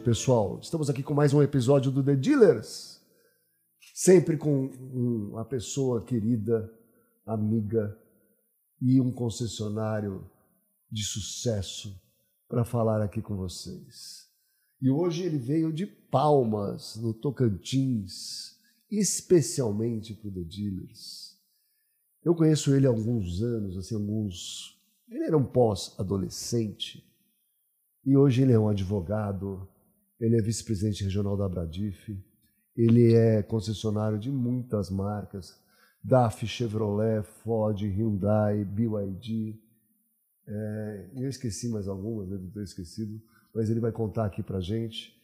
pessoal. Estamos aqui com mais um episódio do The Dealers. Sempre com uma pessoa querida, amiga e um concessionário de sucesso para falar aqui com vocês. E hoje ele veio de Palmas, no Tocantins, especialmente para o The Dealers. Eu conheço ele há alguns anos, assim, alguns. Ele era um pós-adolescente e hoje ele é um advogado ele é vice-presidente regional da Abradif, ele é concessionário de muitas marcas, DAF, Chevrolet, Ford, Hyundai, BYD. É, eu esqueci mais algumas, né, eu ter esquecido, mas ele vai contar aqui para gente.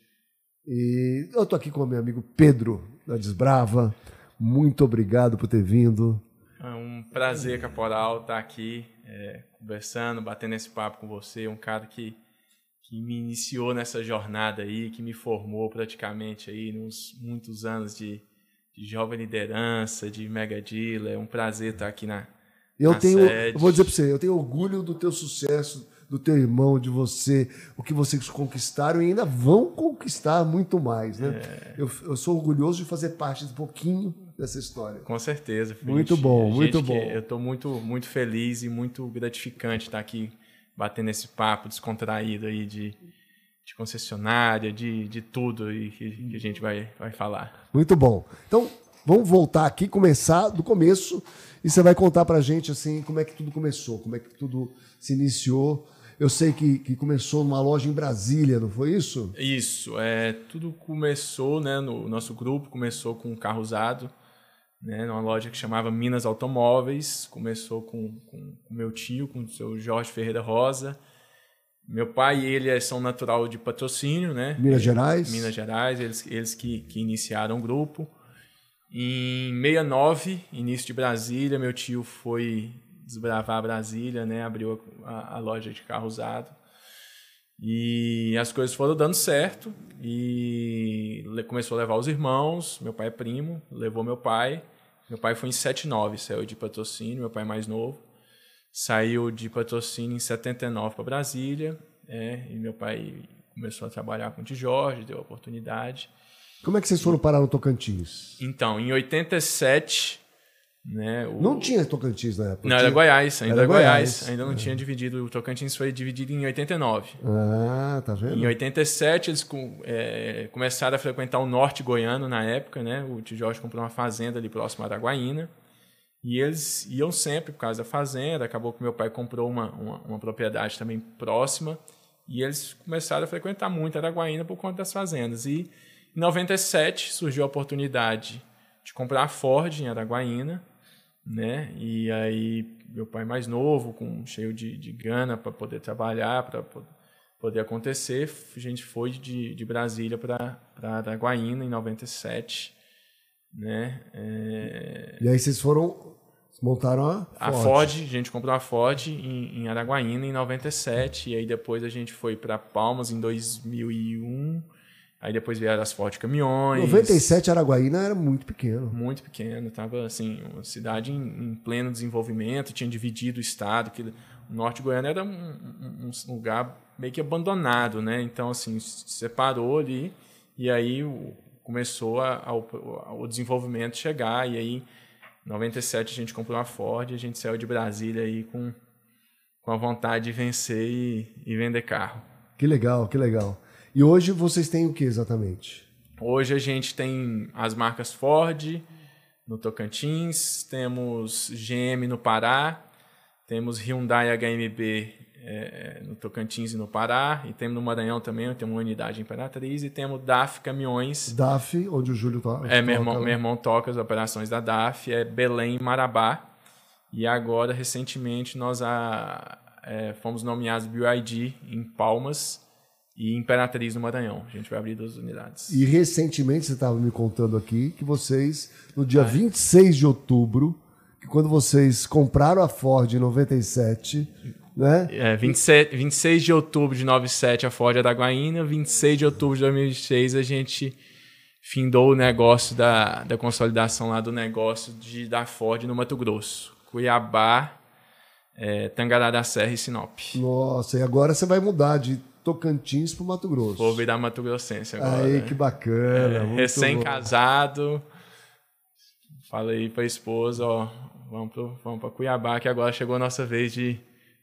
E eu estou aqui com o meu amigo Pedro da Desbrava. Muito obrigado por ter vindo. É um prazer, Caporal, estar tá aqui é, conversando, batendo esse papo com você. Um cara que que me iniciou nessa jornada aí, que me formou praticamente aí nos muitos anos de, de jovem liderança, de mega dealer. É um prazer estar aqui na Eu na tenho, sede. eu vou dizer para você, eu tenho orgulho do teu sucesso, do teu irmão, de você, o que vocês conquistaram e ainda vão conquistar muito mais, né? É. Eu, eu sou orgulhoso de fazer parte de um pouquinho dessa história. Com certeza. Felipe. Muito bom, muito bom. Eu estou muito, muito feliz e muito gratificante estar aqui batendo esse papo descontraído aí de, de concessionária, de, de tudo aí que, que a gente vai, vai falar. Muito bom. Então, vamos voltar aqui, começar do começo, e você vai contar pra gente assim como é que tudo começou, como é que tudo se iniciou. Eu sei que, que começou numa loja em Brasília, não foi isso? Isso, é, tudo começou, né? No nosso grupo começou com um carro usado né, numa loja que chamava Minas Automóveis. Começou com, com, meu tio, com o seu Jorge Ferreira Rosa. Meu pai e ele é são natural de patrocínio, né? Minas Gerais. Minas Gerais, eles, eles que, que iniciaram o grupo. Em 69, início de Brasília, meu tio foi desbravar Brasília, né? Abriu a, a loja de carro usado. E as coisas foram dando certo e começou a levar os irmãos, meu pai é primo, levou meu pai. Meu pai foi em 79, saiu de patrocínio, meu pai é mais novo. Saiu de patrocínio em 79 para Brasília, é, e meu pai começou a trabalhar com o de Jorge, deu a oportunidade. Como é que vocês foram parar no Tocantins? Então, em 87, né? O... Não tinha Tocantins na época. Não, era Goiás, ainda era, Goiás. Goiás. Ainda não é. tinha dividido. O Tocantins foi dividido em 89. Ah, tá vendo? Em 87 eles é, começaram a frequentar o norte goiano na época, né? O tio Jorge comprou uma fazenda ali próximo à Araguaína. E eles iam sempre por causa da fazenda. Acabou que meu pai comprou uma, uma, uma propriedade também próxima. E eles começaram a frequentar muito Araguaína por conta das fazendas. E em 97 surgiu a oportunidade de comprar a Ford em Araguaína né? E aí meu pai mais novo, com cheio de, de grana para poder trabalhar, para poder acontecer, a gente foi de, de Brasília para Araguaína em 97, né? É... E aí vocês foram montaram a Ford. A Ford, a gente comprou a Ford em, em Araguaína em 97 e aí depois a gente foi para Palmas em 2001 Aí depois vieram as Ford Caminhões. 97 Araguaína era muito pequeno. Muito pequeno, estava assim, uma cidade em, em, pleno desenvolvimento, tinha dividido o estado, que o norte goiano era um, um, um, lugar meio que abandonado, né? Então assim, separou ali e aí começou a, a, o desenvolvimento chegar e aí em 97 a gente comprou uma Ford, a gente saiu de Brasília aí com com a vontade de vencer e, e vender carro. Que legal, que legal. E hoje vocês têm o que exatamente? Hoje a gente tem as marcas Ford no Tocantins, temos GM no Pará, temos Hyundai HMB é, no Tocantins e no Pará, e temos no Maranhão também, temos uma unidade em Imperatriz, e temos DAF Caminhões. DAF, onde o Júlio é, toca. meu irmão, meu irmão toca as operações da DAF, é Belém Marabá, e agora, recentemente, nós a, é, fomos nomeados BYD em Palmas, e Imperatriz no Maranhão. A gente vai abrir duas unidades. E recentemente você estava me contando aqui que vocês, no dia ah, 26 é. de outubro, que quando vocês compraram a Ford em 97, né? É, 27, 26 de outubro de 97 a Ford é Araguaína, 26 de outubro de 2006 a gente findou o negócio da, da consolidação lá do negócio de, da Ford no Mato Grosso. Cuiabá, é, Tangará da Serra e Sinop. Nossa, e agora você vai mudar de Tocantins para o Mato Grosso. Vou virar Mato Grossense agora. Aí, né? que bacana. É, Recém-casado. Falei para a esposa, ó, vamos para vamos pra Cuiabá, que agora chegou a nossa vez de,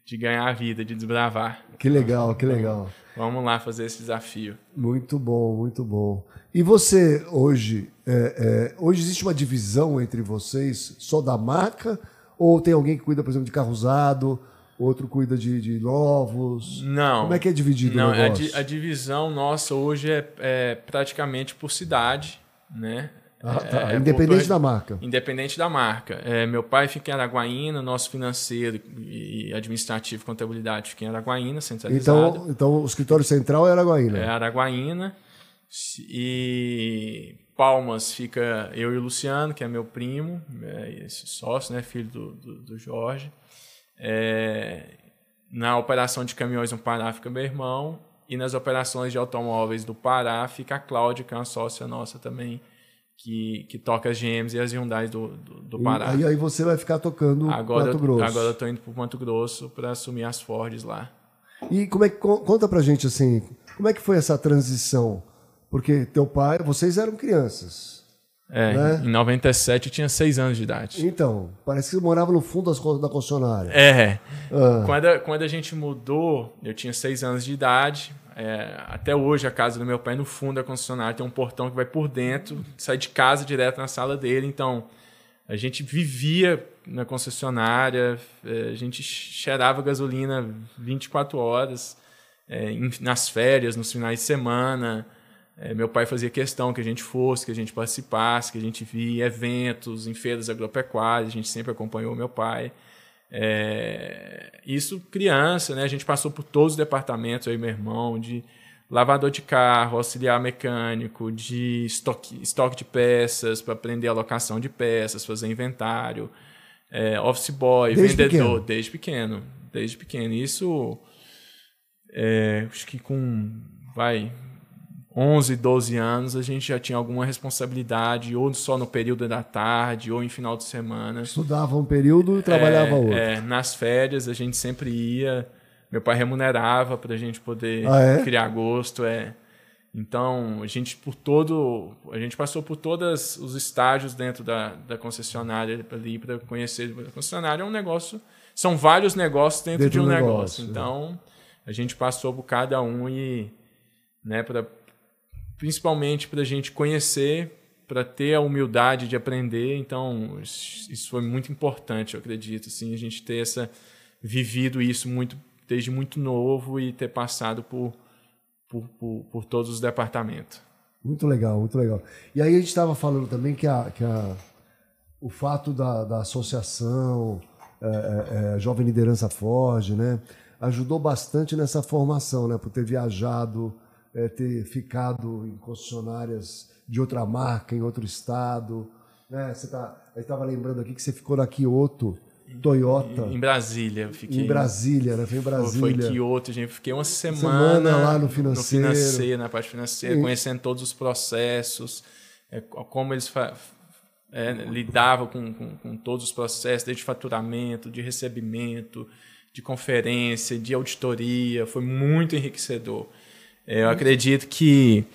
de ganhar a vida, de desbravar. Que legal, que legal. vamos lá fazer esse desafio. Muito bom, muito bom. E você, hoje, é, é, hoje existe uma divisão entre vocês só da marca? Ou tem alguém que cuida, por exemplo, de carro usado? outro cuida de, de Não. Como é que é dividido não, o negócio? A, a divisão nossa hoje é, é, praticamente por cidade, né? Ah, tá. é, é independente da marca. Independente da marca. É, meu pai fica em Araguaína, nosso financeiro e administrativo, contabilidade fica em Araguaína, centralizado. Então, então o escritório central é Araguaína. É Araguaína. E Palmas fica eu e o Luciano, que é meu primo, é esse sócio, né, filho do, do, do Jorge é, na operação de caminhões no Pará fica meu irmão e nas operações de automóveis do Pará fica a Cláudia, que é uma sócia nossa também, que, que toca as GMs e as Hyundai do, do, do Pará. E aí você vai ficar tocando agora, Mato Grosso. Agora eu tô indo para Mato Grosso para assumir as Fords lá. E como é que, conta para gente assim, como é que foi essa transição? Porque teu pai, vocês eram crianças. É, né? em 97 eu tinha 6 anos de idade. Então, parece que morava no fundo das, da concessionária. É. Ah. Quando, a, quando a gente mudou, eu tinha 6 anos de idade. É, até hoje a casa do meu pai é no fundo da concessionária tem um portão que vai por dentro, sai de casa direto na sala dele. Então, a gente vivia na concessionária, é, a gente cheirava gasolina 24 horas, é, nas férias, nos finais de semana. É, meu pai fazia questão que a gente fosse, que a gente participasse, que a gente via eventos, em feiras agropecuárias, a gente sempre acompanhou meu pai. É, isso criança, né? A gente passou por todos os departamentos, aí meu irmão, de lavador de carro, auxiliar mecânico, de estoque, estoque de peças, para aprender a locação de peças, fazer inventário, é, office boy, desde vendedor, pequeno. desde pequeno. Desde pequeno. Isso, é, acho que com, vai, 11, 12 anos, a gente já tinha alguma responsabilidade, ou só no período da tarde, ou em final de semana. Estudava um período e trabalhava é, outro. É, nas férias a gente sempre ia, meu pai remunerava para a gente poder ah, é? criar gosto. É. Então, a gente por todo. A gente passou por todos os estágios dentro da, da concessionária ali para conhecer. A concessionária é um negócio. São vários negócios dentro, dentro de um negócio. negócio. É. Então, a gente passou por cada um e. Né, para principalmente para a gente conhecer, para ter a humildade de aprender. Então, isso foi muito importante, eu acredito. Assim, a gente ter essa, vivido isso muito desde muito novo e ter passado por, por, por, por todos os departamentos. Muito legal, muito legal. E aí a gente estava falando também que, a, que a, o fato da, da associação é, é, é, Jovem Liderança Forge, né? ajudou bastante nessa formação, né? Por ter viajado, é, ter ficado em concessionárias de outra marca, em outro estado. Né? Você tá, eu estava lembrando aqui que você ficou na Kyoto, Toyota. Em Brasília, fiquei. Em Brasília, né? Foi em Brasília. Foi Kyoto, gente. Fiquei uma semana, semana lá no financeiro. No financeiro, na parte financeira, conhecendo todos os processos, é, como eles é, lidavam com, com, com, todos os processos, desde faturamento, de recebimento, de conferência, de auditoria. Foi muito enriquecedor. É, eu acredito que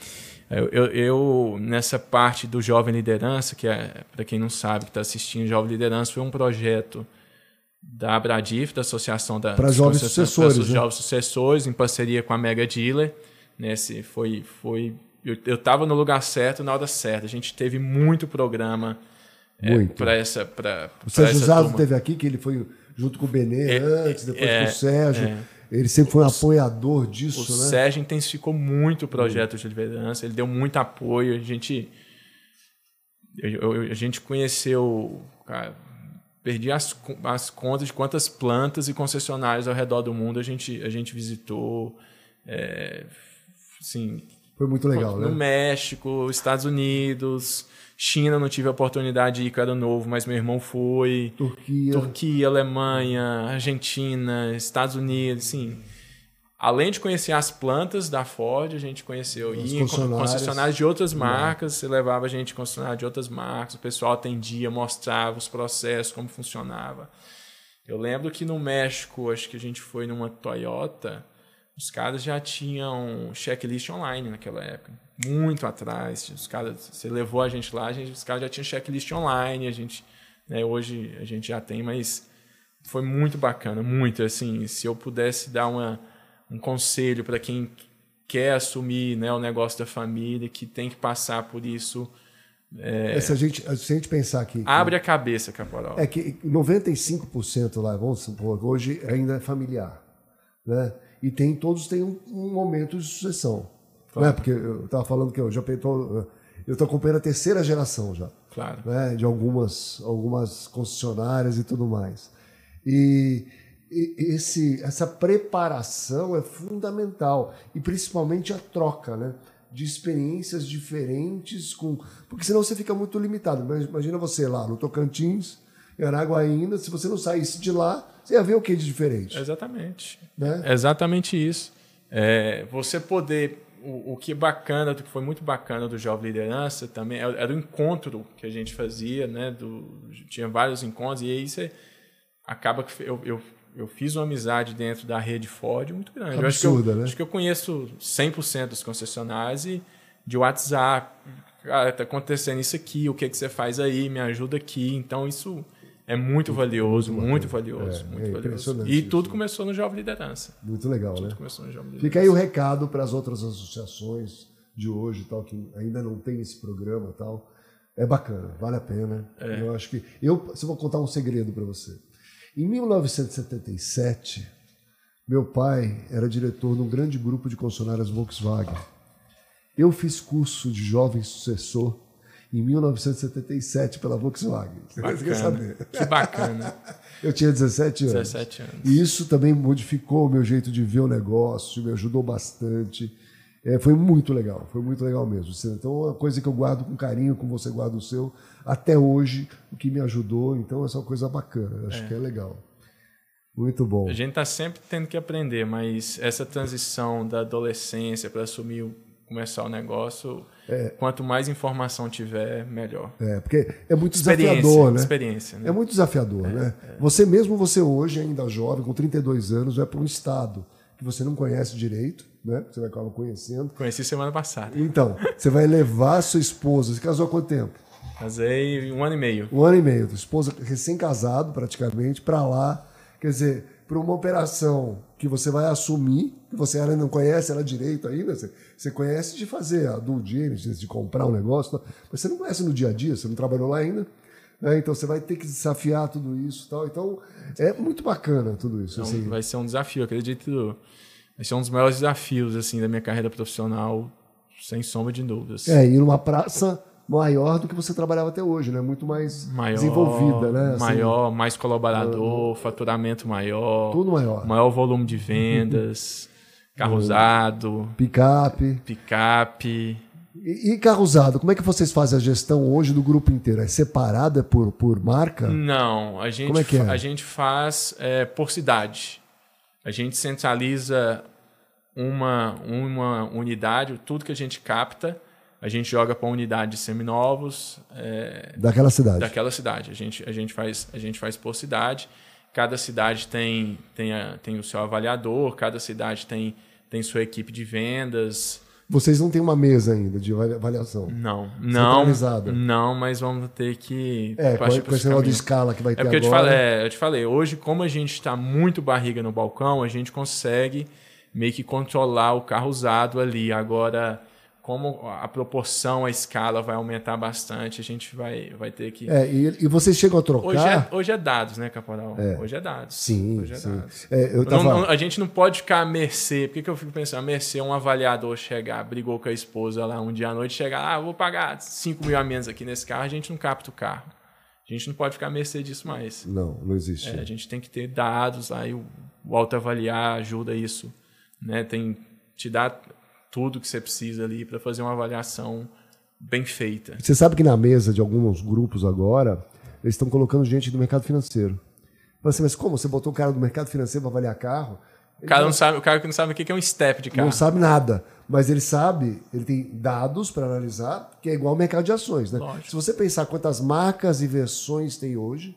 é, eu, eu, nessa parte do Jovem Liderança, que é, para quem não sabe, que está assistindo, Jovem Liderança foi um projeto da Abradif, da Associação da, para Jovens Sucessores, para né? Jovens Sucessores, em parceria com a Mega Dealer. Nesse, né, foi, foi, eu estava no lugar certo na hora certa. A gente teve muito programa é, para essa. para o Sérgio Zazo esteve aqui, que ele foi junto com o Benê é, antes, depois é, com o é, Sérgio. É. Ele sempre foi um apoiador disso, o né? O Sérgio intensificou muito o projeto de liderança, ele deu muito apoio. A gente, eu, eu, a gente conheceu, cara, perdi as, as contas de quantas plantas e concessionárias ao redor do mundo a gente, a gente visitou. É, assim, foi muito legal, no né? No México, Estados Unidos, China não tive a oportunidade de ir, que era novo, mas meu irmão foi. Turquia. Turquia, Alemanha, Argentina, Estados Unidos, sim. Além de conhecer as plantas da Ford, a gente conheceu Os e concessionários. concessionários de outras marcas. Você levava a gente concessionário de outras marcas, o pessoal atendia, mostrava os processos, como funcionava. Eu lembro que no México, acho que a gente foi numa Toyota, os caras já tinham checklist online naquela época muito atrás. Os caras, você levou a gente lá, a gente, os caras já tinham checklist online, a gente, né, hoje a gente já tem, mas foi muito bacana, muito assim, se eu pudesse dar uma, um conselho para quem quer assumir, né, o negócio da família, que tem que passar por isso, é, é se, a gente, se a gente pensar que. Abre a cabeça, Caporal. É que 95% lá, vamos supor, hoje ainda é familiar. Né? E tem todos têm um, um momento de sucessão. Claro. Né? Porque eu estava falando que eu já estou eu estou acompanhando a terceira geração já. Claro. Né? De algumas, algumas concessionárias e tudo mais. E, e esse, essa preparação é fundamental. E principalmente a troca, né? de experiências diferentes com porque senão você fica muito limitado imagina você lá no Tocantins em Araguaína se você não saísse de lá você ia ver o que de diferente exatamente né? É exatamente isso é, você poder o, que é bacana, que foi muito bacana do Jovem Liderança também, é, era o encontro que a gente fazia, né? Do, tinha vários encontros, e aí você acaba que eu, eu, eu fiz uma amizade dentro da rede Ford muito grande. Absurda, eu acho que eu, né? Acho que eu conheço 100% dos concessionários e de WhatsApp, cara, ah, tá acontecendo isso aqui, o que, que você faz aí, me ajuda aqui. Então, isso é muito valioso, muito, muito valioso, é, muito é valioso. E tudo né? começou no Jovem Liderança. Muito legal, tudo né? Começou no Jovem Liderança. Fica aí o recado para as outras associações de hoje, tal que ainda não tem esse programa, tal. É bacana, vale a pena. É. Eu acho que eu, se eu vou contar um segredo para você. Em 1977, meu pai era diretor de um grande grupo de concessionárias Volkswagen. Eu fiz curso de jovem sucessor em 1977 pela Volkswagen. Que bacana, quer saber? Que bacana. Eu tinha 17 anos. 17 anos. E isso também modificou o meu jeito de ver o negócio, me ajudou bastante. É, foi muito legal, foi muito legal mesmo. Então, é uma coisa que eu guardo com carinho, como você guarda o seu, até hoje, o que me ajudou. Então, essa é uma coisa bacana, acho é. que é legal. Muito bom. A gente está sempre tendo que aprender, mas essa transição da adolescência para assumir, começar o negócio, é. Quanto mais informação tiver, melhor. É, porque é muito desafiador, né? Experiência. Né? É muito desafiador, é, né? É. Você mesmo, você hoje, ainda jovem, com 32 anos, vai para um estado que você não conhece direito, né? Você vai acabar conhecendo. Conheci semana passada. Então, você vai levar sua esposa. Você casou há quanto tempo? Casei um ano e meio. Um ano e meio. Esposa recém-casado, praticamente, para lá. Quer dizer, para uma operação que você vai assumir, que você ainda não conhece ela é direito ainda, você, você conhece de fazer a due diligence, de comprar um negócio, mas você não conhece no dia a dia, você não trabalhou lá ainda. Né? Então você vai ter que desafiar tudo isso tal. Então é muito bacana tudo isso. Então, assim. Vai ser um desafio, acredito. Vai ser um dos maiores desafios assim da minha carreira profissional, sem sombra de dúvidas. É, ir numa praça maior do que você trabalhava até hoje, né? Muito mais maior, desenvolvida, né? Assim, maior, mais colaborador, uh, faturamento maior. Tudo maior. Maior volume de vendas, carro uh, usado. Picape. Picape. E, e carro usado, como é que vocês fazem a gestão hoje do grupo inteiro? É separada por, por marca? Não, a gente, como é que é? A gente faz é, por cidade. A gente centraliza uma, uma unidade, tudo que a gente capta, a gente joga para unidade seminovos é, daquela cidade. Daquela cidade. A gente, a gente faz a gente faz por cidade. Cada cidade tem tem, a, tem o seu avaliador. Cada cidade tem tem sua equipe de vendas. Vocês não têm uma mesa ainda de avaliação? Não, não, não, mas vamos ter que é com esse de escala que vai é ter agora. Eu te, falei, é, eu te falei, hoje como a gente está muito barriga no balcão, a gente consegue meio que controlar o carro usado ali. Agora como a proporção, a escala vai aumentar bastante, a gente vai, vai ter que. É, e, e vocês chegam a trocar. Hoje é, hoje é dados, né, Caporal? É. Hoje é dados. Sim. Hoje é sim. dados. É, eu tava... Não, não, a gente não pode ficar à mercê. Por que, que eu fico pensando? A mercê é um avaliador chegar, brigou com a esposa lá um dia à noite, chegar, ah, vou pagar 5 mil a menos aqui nesse carro, a gente não capta o carro. A gente não pode ficar à mercê disso mais. Não, não existe. É, a gente tem que ter dados, aí o, o autoavaliar ajuda isso. Né? Tem, te dá tudo que você precisa ali para fazer uma avaliação bem feita. Você sabe que na mesa de alguns grupos agora, eles estão colocando gente do mercado financeiro. Assim, mas como? Você botou o cara do mercado financeiro para avaliar carro? O cara, não sabe, o cara que não sabe o que é um step de carro. Não sabe nada. Mas ele sabe, ele tem dados para analisar, que é igual ao mercado de ações. Né? Se você pensar quantas marcas e versões tem hoje,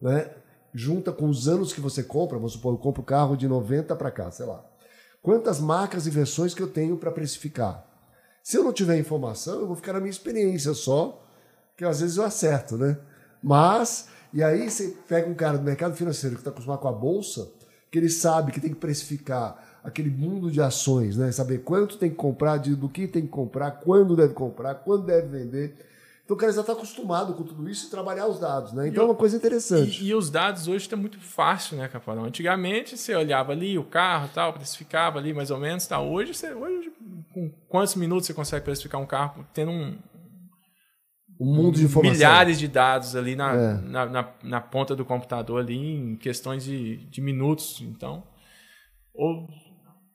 né? junta com os anos que você compra, vamos supor, eu compro o carro de 90 para cá, sei lá quantas marcas e versões que eu tenho para precificar. Se eu não tiver informação, eu vou ficar na minha experiência só, que às vezes eu acerto, né? Mas, e aí você pega um cara do mercado financeiro que está acostumado com a bolsa, que ele sabe que tem que precificar aquele mundo de ações, né? Saber quanto tem que comprar, do que tem que comprar, quando deve comprar, quando deve vender. Então o cara já está acostumado com tudo isso e trabalhar os dados, né? Então e é uma coisa interessante. E, e os dados hoje estão tá muito fácil, né, Capalão? Antigamente você olhava ali o carro tal, precificava ali mais ou menos, tá? Hoje, você, hoje com quantos minutos você consegue precificar um carro tendo um, um mundo de informação. Milhares de dados ali na, é. na, na, na, ponta do computador ali em questões de, de minutos. Então, ou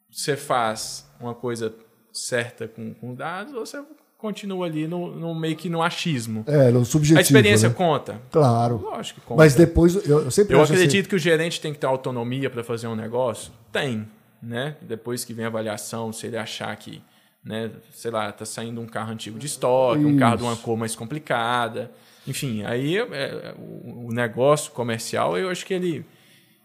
você faz uma coisa certa com, com dados, ou você continua ali no, no meio que no achismo. É, no subjetivo. A experiência né? conta. Claro. Lógico que conta. Mas depois, eu, eu sempre Eu assim. acredito assim... que o gerente tem que ter autonomia para fazer um negócio? Tem, né? Depois que vem a avaliação, se ele achar que, né, sei lá, tá saindo um carro antigo de estoque, Isso. um carro de uma cor mais complicada. Enfim, aí é, é o negócio comercial, eu acho que ele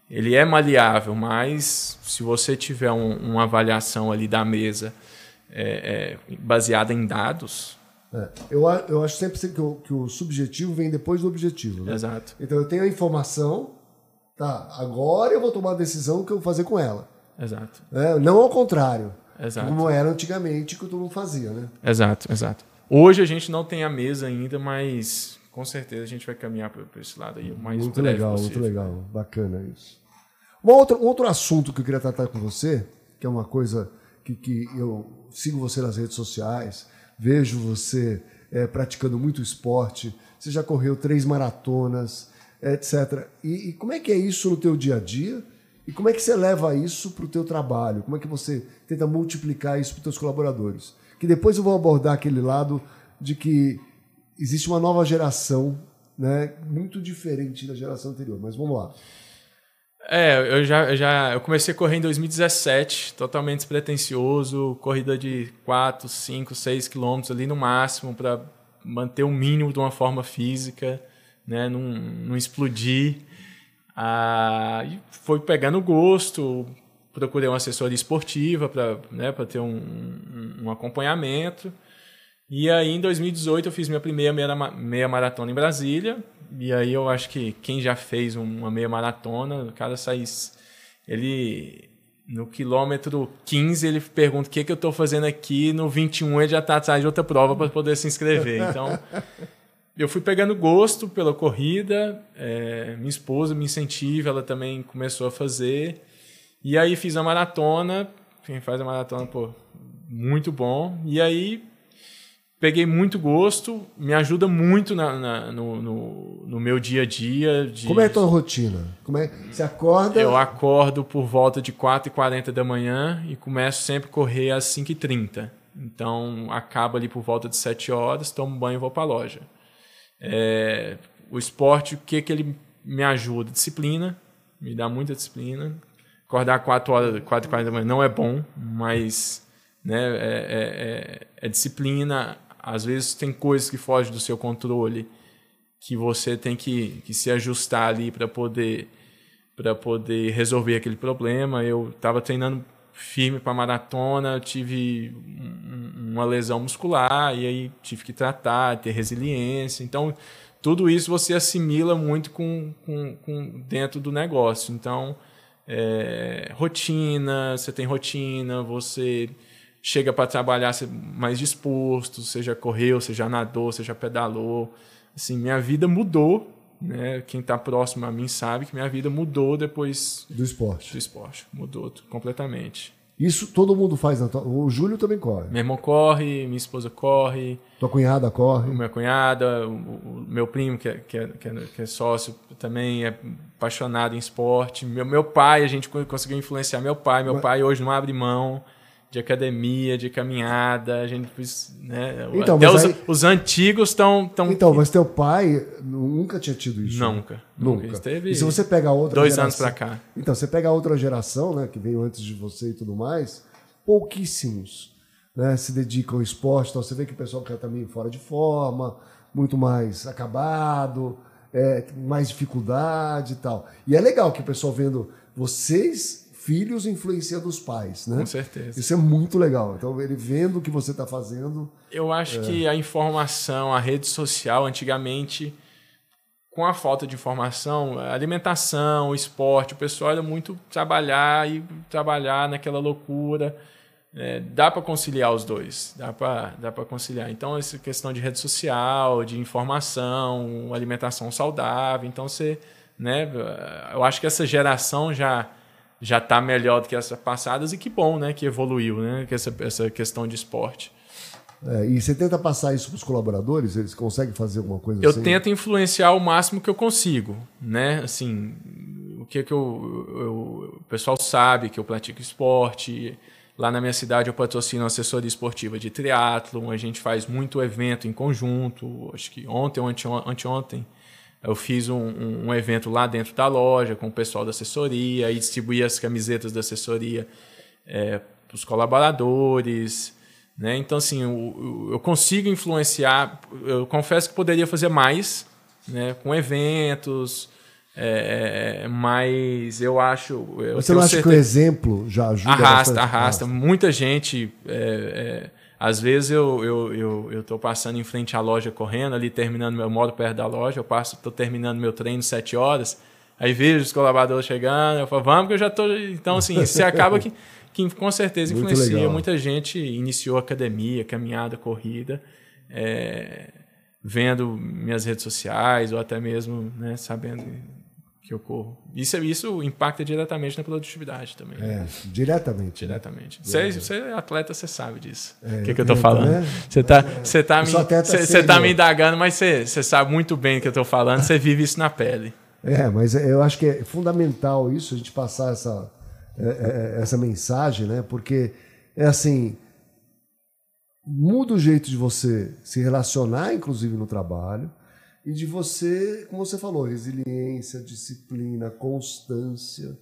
ele é maleável, mas se você tiver um, uma avaliação ali da mesa é, é, baseada em dados. É. Eu, eu acho sempre que o, que o subjetivo vem depois do objetivo. Né? Exato. Então eu tenho a informação, tá, agora eu vou tomar a decisão do que eu vou fazer com ela. Exato. É, não ao contrário. Exato. Como era antigamente que todo mundo fazia, né? Exato, exato. Hoje a gente não tem a mesa ainda, mas com certeza a gente vai caminhar para esse lado aí. Mais muito legal, possível. muito legal. Bacana isso. Uma um outro assunto que eu queria tratar com você, que é uma coisa que, que eu sigo você nas redes sociais, vejo você é, praticando muito esporte, você já correu três maratonas, etc. E, e, como é que é isso no teu dia a dia? E como é que você leva isso para o teu trabalho? Como é que você tenta multiplicar isso para os teus colaboradores? Que depois eu vou abordar aquele lado de que existe uma nova geração, né, muito diferente da geração anterior. Mas vamos lá. É, eu já, eu já eu comecei a correr em 2017, totalmente despretensioso, corrida de 4, 5, 6 quilômetros ali no máximo para manter o mínimo de uma forma física, né, não, não explodir. Ah, e foi pegando gosto, procurei uma assessoria esportiva para né, ter um, um, um acompanhamento. E aí, em 2018, eu fiz minha primeira meia maratona em Brasília. E aí, eu acho que quem já fez uma meia maratona, o cara sai. Ele, no quilômetro 15, ele pergunta o que, que eu estou fazendo aqui. No 21, ele já está atrás de outra prova para poder se inscrever. Então, eu fui pegando gosto pela corrida. É, minha esposa me incentiva, ela também começou a fazer. E aí, fiz a maratona. Quem faz a maratona, pô, muito bom. E aí peguei muito gosto, me ajuda muito na, na no, no, no, meu dia a dia. De... Como é a tua rotina? Como é... Você acorda? Eu acordo por volta de 4h40 da manhã e começo sempre a correr às 5h30. Então, acaba ali por volta de 7 horas, tomo banho e vou para a loja. É, o esporte, o que, que ele me ajuda? Disciplina, me dá muita disciplina. Acordar 4 horas, 4 horas da manhã não é bom, mas né, é, é, é, é disciplina. Às vezes tem coisas que fogem do seu controle que você tem que, que se ajustar ali para poder para poder resolver aquele problema. Eu estava treinando firme para maratona, tive uma lesão muscular e aí tive que tratar, ter resiliência. Então, tudo isso você assimila muito com, com, com dentro do negócio. Então, é, rotina, você tem rotina, você chega para trabalhar mais disposto, seja correu, seja nadou, seja pedalou. Assim, minha vida mudou, né? Quem está próximo a mim sabe que minha vida mudou depois do esporte. Do esporte, mudou completamente. Isso todo mundo faz, na né? o Júlio também corre. Meu irmão corre, minha esposa corre. Tua cunhada corre. Minha cunhada, o, meu primo, é, que é, que, é, que é sócio, também é apaixonado em esporte. Meu, meu pai, a gente conseguiu influenciar meu pai. Meu Mas... pai hoje não abre mão de academia, de caminhada, a gente né? Então, Até os, aí... os antigos estão tão... Então, mas teu pai nunca tinha tido isso. Nunca. Né? Nunca. nunca. Teve e se você pega outra dois geração, anos para cá. Então, você pega a outra geração, né, que veio antes de você e tudo mais, pouquíssimos, né, se dedicam ao esporte, então você vê que o pessoal que tá meio fora de forma, muito mais acabado, é, mais dificuldade e tal. E é legal que o pessoal vendo vocês filhos influencia dos pais, né? Com certeza. Isso é muito legal. Então, ele vendo o que você está fazendo. Eu acho é... que a informação, a rede social, antigamente, com a falta de informação, alimentação, esporte, o pessoal era muito trabalhar e trabalhar naquela loucura. É, dá para conciliar os dois, dá para dá conciliar. Então, essa questão de rede social, de informação, alimentação saudável. Então, você. Né, eu acho que essa geração já já está melhor do que essas passadas e que bom, né, que evoluiu, né, que essa, essa questão de esporte. É, e você tenta passar isso para os colaboradores? Eles conseguem fazer alguma coisa eu assim? Eu tento influenciar o máximo que eu consigo, né? Assim, o que, é que eu, eu, O pessoal sabe que eu pratico esporte. Lá na minha cidade eu patrocino assessoria esportiva de triatlon. A gente faz muito evento em conjunto. Acho que ontem ou anteontem, anteontem eu fiz um, um, evento lá dentro da loja com o pessoal da assessoria e distribuí as camisetas da assessoria é, para os colaboradores. Né? Então, assim, eu, eu, consigo influenciar. Eu confesso que poderia fazer mais né? com eventos, é, é mas eu acho. Eu Você não acha certeza... que o exemplo já ajuda? Arrasta, arrasta. arrasta. Muita gente. É, é às vezes eu eu, eu, estou passando em frente à loja correndo, ali terminando meu modo perto da loja, eu passo, estou terminando meu treino sete horas, aí vejo os colaboradores chegando, eu falo, vamos que eu já estou Então, assim, você acaba que, que com certeza influencia. Muita gente iniciou academia, caminhada, corrida. É, vendo minhas redes sociais ou até mesmo né, sabendo que eu Isso, isso impacta diretamente na produtividade também. É, diretamente. Né? Diretamente. Né? Você, você é atleta, você sabe disso. É, o é, que, que eu tô então, falando? Né? Você está tá assim, você tá, me, você, tá me indagando, mas você, você sabe muito bem o que eu tô falando, você vive isso na pele. É, mas eu acho que é fundamental isso, a gente passar essa, é, é, essa mensagem, né? Porque é assim. Muda o jeito de você se relacionar, inclusive no trabalho e de você, como você falou, resiliência, disciplina, constância.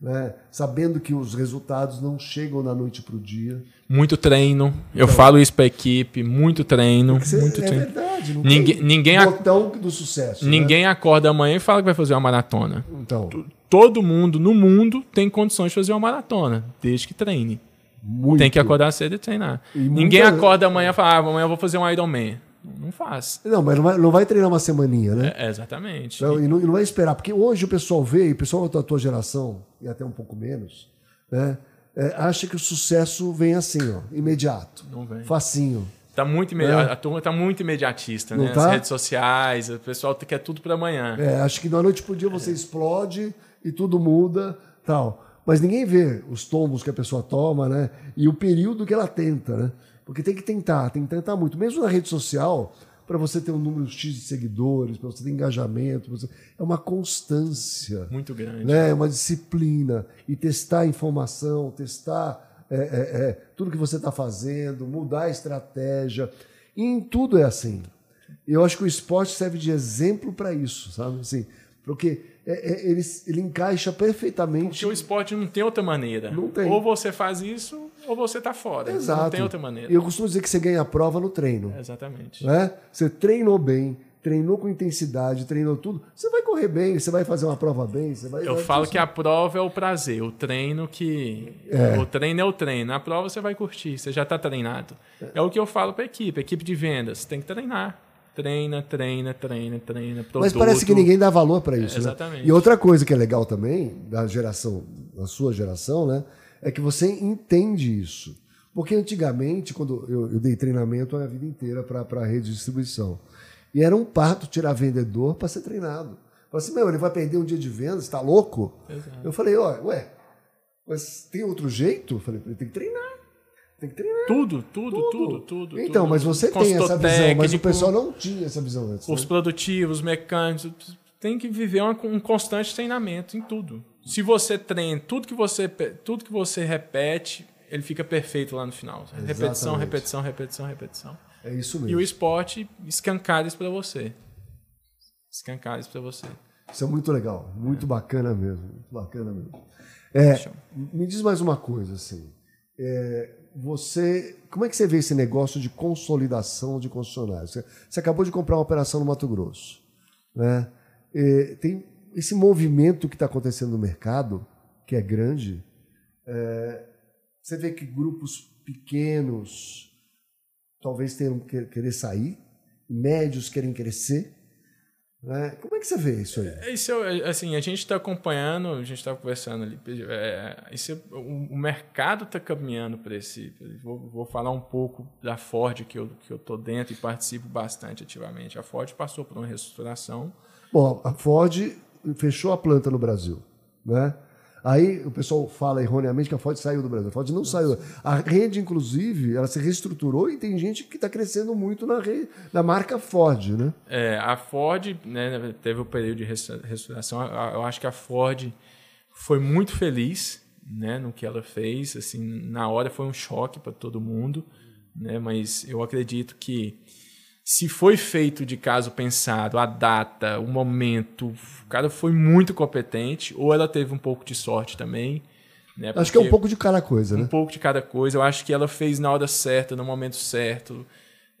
Né? Sabendo que os resultados não chegam da noite para o dia. Muito treino. Eu então falo isso para a equipe. Muito treino. muito é treino. verdade. Não ninguém, tem ninguém botão do sucesso. Né? Ninguém né? acorda amanhã e fala que vai fazer uma maratona. Então. Todo mundo no mundo tem condições de fazer uma maratona, desde que treine. Muito. Tem que acordar cedo e treinar. E ninguém muita... acorda amanhã e fala, ah, amanhã eu vou fazer um Ironman. Não faz. Não, mas não vai, não vai treinar uma semaninha, né? É, exatamente. e, não, e não vai esperar, porque hoje o pessoal vê, e o pessoal da tua geração, e até um pouco menos, né? É, acha que o sucesso vem assim, ó, imediato. Não vem. Facinho. Tá muito É. A turma está muito imediatista, não né? Tá? As redes sociais, o pessoal quer tudo para amanhã. É, acho que da noite pro dia você é. explode e tudo muda, tal. Mas ninguém vê os tombos que a pessoa toma, né? E o período que ela tenta, né? Porque tem que tentar, tem que tentar muito. Mesmo na rede social, para você ter um número X de seguidores, para você ter engajamento. Você... É uma constância. Muito grande. Né? É uma disciplina. E testar informação, testar é, é, é, tudo que você está fazendo, mudar a estratégia. E em tudo é assim. Eu acho que o esporte serve de exemplo para isso, sabe? Assim, porque é, é, ele, ele encaixa perfeitamente. Porque o esporte não tem outra maneira. Não tem. Ou você faz isso, ou você está fora. Exato. Não tem outra maneira. E eu costumo dizer que você ganha a prova no treino. exatamente. Né? Você treinou bem, treinou com intensidade, treinou tudo, você vai correr bem, você vai fazer uma prova bem, você vai. Eu vai falo que a prova é o prazer, o treino que é. o treino é o treino, a prova você vai curtir, você já está treinado. É. é. o que eu falo para a equipe, equipe de vendas, tem que treinar. Treina, treina, treina, treina. Produto. Mas parece que ninguém dá valor para isso. É, exatamente. Né? E outra coisa que é legal também, da geração, da sua geração, né? é que você entende isso. Porque antigamente, quando eu, eu dei treinamento a vida inteira para a rede de distribuição, e era um parto tirar vendedor para ser treinado. Falei assim, meu, ele vai perder um dia de venda está louco? Exato. Eu falei, ó, ué, mas tem outro jeito? Eu falei, ele tem que treinar. Tem que treinar. Tudo, tudo, tudo, tudo. então, tudo. mas você tem essa visão, mas o pessoal não tinha essa visão antes. Os né? produtivos, mecânicos, tem que viver um constante treinamento em tudo se você treina tudo que você, tudo que você repete, ele fica perfeito lá no final. Repetição, repetição, repetição, repetição. É isso mesmo. E o esporte escancar isso para você. escancar isso para você. Isso é muito legal, muito é. bacana mesmo, muito bacana mesmo. É, me diz mais uma coisa assim. É, você, como é que você vê esse negócio de consolidação de concessionários? Você, você acabou de comprar uma operação no Mato Grosso, né? E tem esse movimento que está acontecendo no mercado, que é grande, é, você vê que grupos pequenos talvez tenham que querer sair, médios querem crescer. Né? Como é que você vê isso aí? É, isso é, é assim, a gente está acompanhando, a gente está conversando ali. É, isso o, o, mercado está caminhando para esse. Vou, vou, falar um pouco da Ford, que eu estou que eu tô dentro e participo bastante ativamente. A Ford passou por uma reestruturação. Bom, a Ford fechou a planta no Brasil, né? Aí o pessoal fala erroneamente que a Ford saiu do Brasil. A Ford não saiu. A rede, inclusive, ela se reestruturou e tem gente que está crescendo muito na, rede, na marca Ford, né? É, a Ford né, teve o um período de reestruturação. Eu acho que a Ford foi muito feliz né, no que ela fez. Assim, na hora foi um choque para todo mundo, né? Mas eu acredito que se foi feito de caso pensado, a data, o momento, o cara foi muito competente, ou ela teve um pouco de sorte também. Né? Acho que é um pouco de cada coisa, um né? Um pouco de cada coisa. Eu acho que ela fez na hora certa, no momento certo.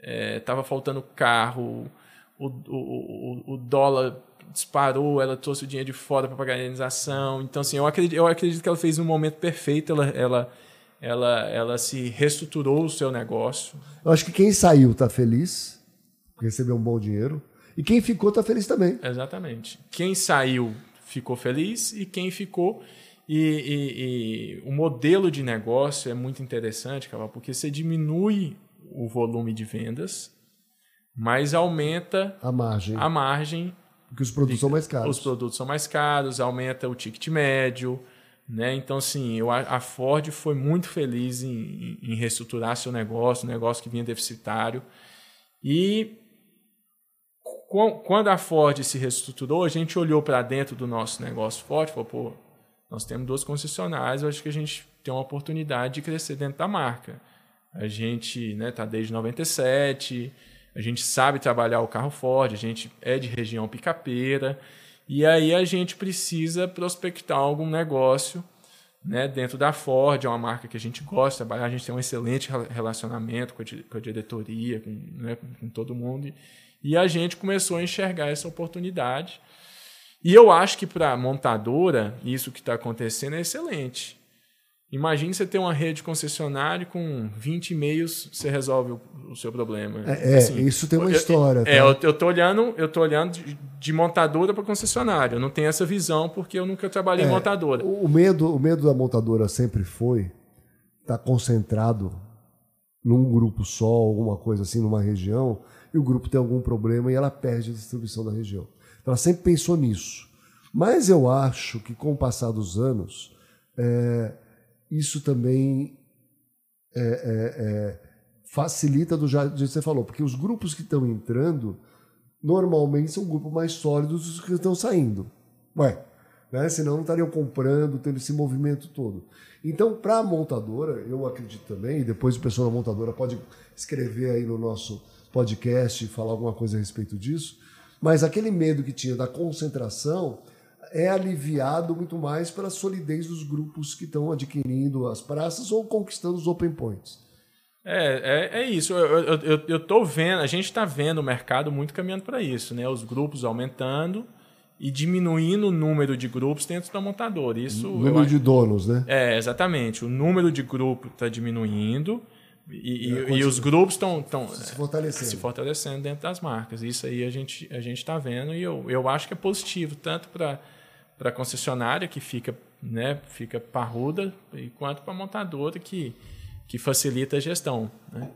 É, tava faltando carro, o, o, o, o dólar disparou, ela trouxe o dinheiro de fora para pagar a indenização. Então, assim, eu acredito, eu acredito que ela fez um momento perfeito, ela, ela ela, ela se reestruturou o seu negócio. Eu acho que quem saiu está feliz recebeu um bom dinheiro. E quem ficou está feliz também. Exatamente. Quem saiu ficou feliz e quem ficou. E, e, e o modelo de negócio é muito interessante, Caval, porque você diminui o volume de vendas, mas aumenta a margem. A margem porque os produtos de, são mais caros. Os produtos são mais caros, aumenta o ticket médio. Né? Então, assim, eu, a Ford foi muito feliz em, em reestruturar seu negócio, um negócio que vinha deficitário. E quando a Ford se reestruturou, a gente olhou para dentro do nosso negócio forte, falou, pô, nós temos duas concessionárias, eu acho que a gente tem uma oportunidade de crescer dentro da marca. A gente está né, tá desde 97, a gente sabe trabalhar o carro Ford, a gente é de região picapeira, e aí a gente precisa prospectar algum negócio né, dentro da Ford, é uma marca que a gente gosta de trabalhar, a gente tem um excelente relacionamento com a, com a diretoria, com, né, com todo mundo, e, e a gente começou a enxergar essa oportunidade. E eu acho que para montadora, isso que está acontecendo é excelente. Imagine você ter uma rede concessionária com 20 e-mails, você resolve o, o seu problema. É, é assim, é, isso tem uma eu, história. É, tá? eu, eu tô olhando, eu tô olhando de, de montadora para concessionária. Eu não tenho essa visão porque eu nunca trabalhei é, em montadora. O medo, o medo da montadora sempre foi estar tá concentrado num grupo só, alguma coisa assim, numa região, e o grupo tem algum problema e ela perde a distribuição da região. Então, ela sempre pensou nisso. Mas eu acho que com o passar dos anos, é, isso também é, é, é, facilita do jeito que você falou, porque os grupos que estão entrando normalmente são grupos mais sólidos dos que estão saindo. Ué, né? senão não estariam comprando, tendo esse movimento todo. Então, para a montadora, eu acredito também, e depois o pessoal da montadora pode escrever aí no nosso podcast e falar alguma coisa a respeito disso, mas aquele medo que tinha da concentração é aliviado muito mais pela solidez dos grupos que estão adquirindo as praças ou conquistando os open points. É, é, é isso. Eu, eu, eu, eu vendo, a gente está vendo o mercado muito caminhando para isso, né? Os grupos aumentando e diminuindo o número de grupos dentro da montadora. Isso, número de donos, né? É, exatamente. O número de grupos está diminuindo e, e, e, os grupos estão se fortalecendo. se fortalecendo dentro das marcas. Isso aí a gente a está vendo e eu, eu acho que é positivo, tanto para a concessionária, que fica, né, fica parruda, e quanto para a montadora, que, que facilita a gestão. Né?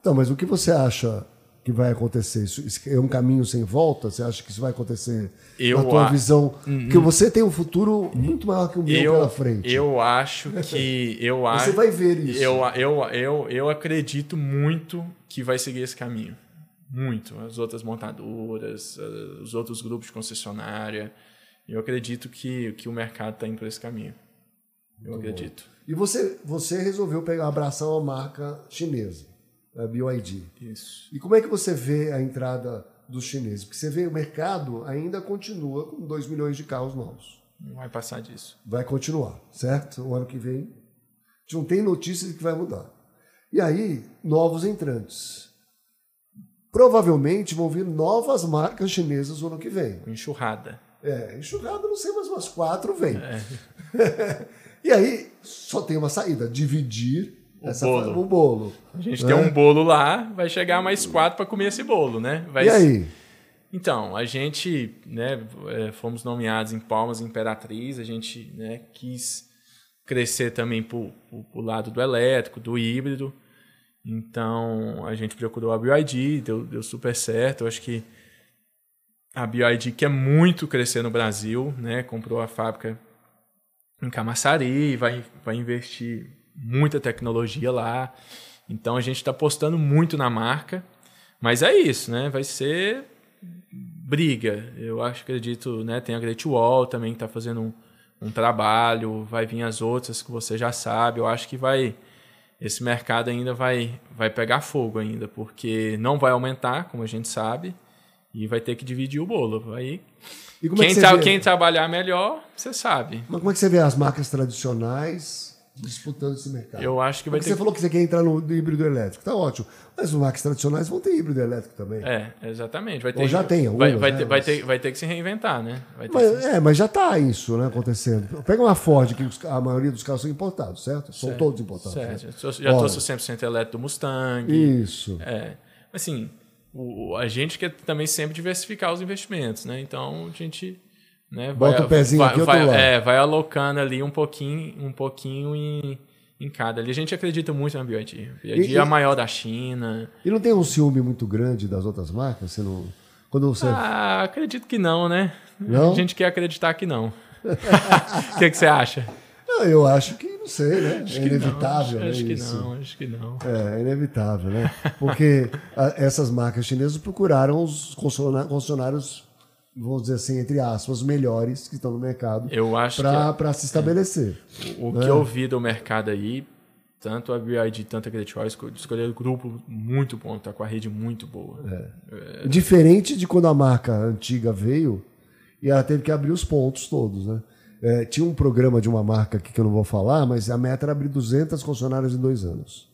Então, mas o que você acha que vai acontecer? Isso, é um caminho sem volta? Você acha que isso vai acontecer eu na tua a... visão? Uhum. Porque você tem um futuro muito maior que o meu eu, pela frente. Eu acho que... Eu acho, você vai ver isso. Eu, eu, eu, eu acredito muito que vai seguir esse caminho. Muito. As outras montadoras, eh, os outros grupos de concessionária. Eu acredito que, que o mercado está indo para esse caminho. Eu tá muito acredito. Bom. E você, você resolveu pegar, abraçar uma marca chinesa a é, BYD. Isso. E como é que você vê a entrada dos chineses? Porque você vê o mercado ainda continua com 2 milhões de carros novos. Não vai passar disso. Vai continuar, certo? O ano que vem. A gente não tem notícias de que vai mudar. E aí, novos entrantes. Provavelmente vão vir novas marcas chinesas o ano que vem. Enxurrada. É, enxurrada, não sei, mas umas quatro vem. É. e aí, só tem uma saída: dividir essa bolo. Foi, o bolo. A gente né? tem um bolo lá, vai chegar mais quatro para comer esse bolo, né? Vai e aí? Então, a gente, né, é, fomos nomeados em Palmas Imperatriz, a gente, né, quis crescer também para o lado do elétrico, do híbrido. Então, a gente procurou a BioID, deu, deu super certo. Eu acho que a BioID quer é muito crescer no Brasil, né? Comprou a fábrica em Camaçari, vai, vai investir muita tecnologia lá. Então a gente está apostando muito na marca. Mas é isso, né? Vai ser briga. Eu acho, acredito, né? Tem a Great Wall também que está fazendo um, um trabalho. Vai vir as outras que você já sabe. Eu acho que vai esse mercado ainda vai, vai pegar fogo ainda, porque não vai aumentar, como a gente sabe, e vai ter que dividir o bolo. Aí, é quem, é que tra vê? quem trabalhar melhor, você sabe. Mas como é que você vê as marcas tradicionais disputando esse mercado. Eu acho que vai Porque ter... Você falou que você quer entrar no híbrido elétrico, tá ótimo. Mas os max tradicionais vão ter híbrido elétrico também. É, exatamente. Vai ter... Ou já tem algumas, vai, vai, né? ter, vai, ter, vai ter que se reinventar, né? Mas, É, mas já está isso né, acontecendo. Pega uma Ford, que a maioria dos carros são importados, certo? São certo, todos importados. Certo. Já trouxe o 100% elétrico do Mustang. Isso. É. Assim, o, a gente quer também sempre diversificar os investimentos, né? Então, a gente né? Vai, Bota o pezinho vai, aqui, vai, vai, é, vai alocando ali um pouquinho, um pouquinho em, em cada. Ali a gente acredita muito na Biodia. Biodia é a maior da China. E não tem um ciúme muito grande das outras marcas? Você não... Quando você... Ah, acredito que não, né? Não? A gente quer acreditar que não. O que, que você acha? Não, eu acho que não sei, né? Acho é inevitável, não, né? Acho que não, acho que não. É, é inevitável, né? Porque a, essas marcas chinesas procuraram os concessionários vamos dizer assim, entre aspas, melhores que estão no mercado para é. se estabelecer. O, o né? que eu vi do mercado aí, tanto a BID, tanto a Credit Suisse, escolheram um grupo muito bom, tá com a rede muito boa. É. É... Diferente de quando a marca antiga veio e ela teve que abrir os pontos todos, né? É, tinha um programa de uma marca aqui que eu não vou falar, mas a meta era abrir 200 funcionários em dois anos.